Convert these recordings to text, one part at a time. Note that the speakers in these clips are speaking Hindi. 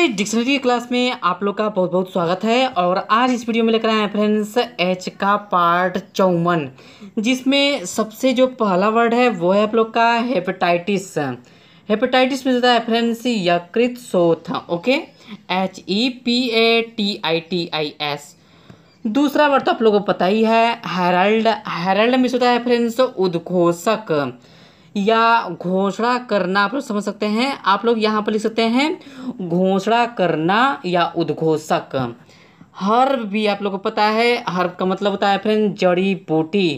फ्रेंड्स डिक्शनरी क्लास में आप लोग का बहुत बहुत स्वागत है और आज इस वीडियो में लेकर आए हैं फ्रेंड्स एच का पार्ट चौवन जिसमें सबसे जो पहला वर्ड है वो है आप लोग का हेपेटाइटिस हेपेटाइटिस मिलता है फ्रेंड्स यकृत शोथ okay H E P A T I T I S दूसरा वर्ड तो आप लोगों को पता ही है हेरल्ड हेरल्ड होता है फ्रेंड्स उद्घोषक या घोषणा करना आप लोग समझ सकते हैं आप लोग यहाँ पर लिख सकते हैं घोषणा करना या उद्घोषक हर्ब भी आप लोग को पता है हर्ब का मतलब होता है फ्रेंड जड़ी बूटी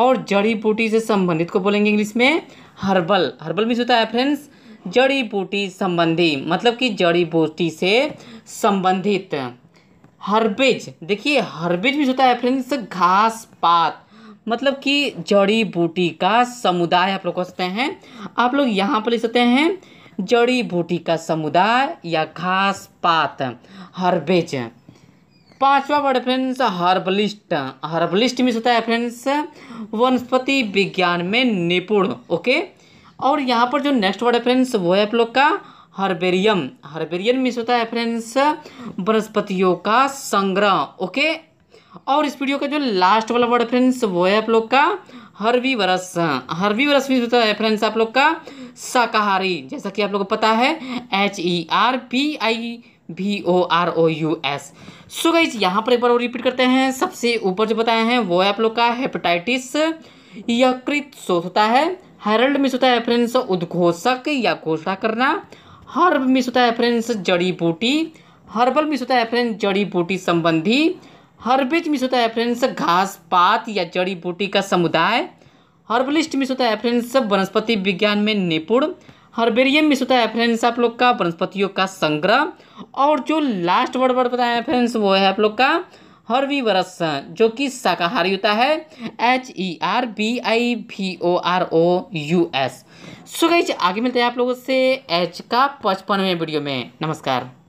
और जड़ी बूटी से संबंधित को बोलेंगे इंग्लिश में हर्बल हर्बल भी होता है फ्रेंड्स जड़ी बूटी संबंधी मतलब कि जड़ी बूटी से संबंधित हर्बेज देखिए हर्बेज भी होता है फ्रेंड्स घास पात मतलब कि जड़ी बूटी का समुदाय आप लोग कह सकते हैं आप लोग यहाँ पर लिख सकते हैं जड़ी बूटी का समुदाय या घास पात हर्बेज पांचवा वर्ड फ्रेंड्स हर्बलिस्ट हर्बलिस्ट में होता है फ्रेंड्स वनस्पति विज्ञान में निपुण ओके और यहाँ पर जो नेक्स्ट वर्ड फ्रेंड्स वो है आप लोग का हर्बेरियम हर्बेरियम में होता है फ्रेंड्स वनस्पतियों का संग्रह ओके और इस वीडियो का जो लास्ट वाला वर्ड फ्रेंड्स वो है आप लोग का हरवी वर्ष हरवी वर्ष भी होता है फ्रेंड्स आप लोग का शाकाहारी जैसा कि आप लोग को पता है H E R P I B O R O U S so गई यहाँ पर एक बार और रिपीट करते हैं सबसे ऊपर जो बताया है वो है आप लोग का हेपेटाइटिस यकृत शोध होता है हेरल्ड मिस होता है फ्रेंड्स उद्घोषक या घोषणा करना हर्ब मिस होता है फ्रेंड्स जड़ी बूटी हर्बल मिस होता है फ्रेंड्स जड़ी बूटी संबंधी हर्बिज मिस होता है फ्रेंड्स घास पात या जड़ी बूटी का समुदाय हर्बलिस्ट मिस होता है फ्रेंड्स वनस्पति विज्ञान में निपुण हर्बेरियम मिस होता है फ्रेंड्स आप लोग का वनस्पतियों का संग्रह और जो लास्ट वर्ड वर्ड बताया फ्रेंड्स वो है आप लोग का वर्ष जो कि शाकाहारी होता है H E R B I V O R O U S so आगे मिलते हैं आप लोगों से एच का पचपनवें वीडियो में नमस्कार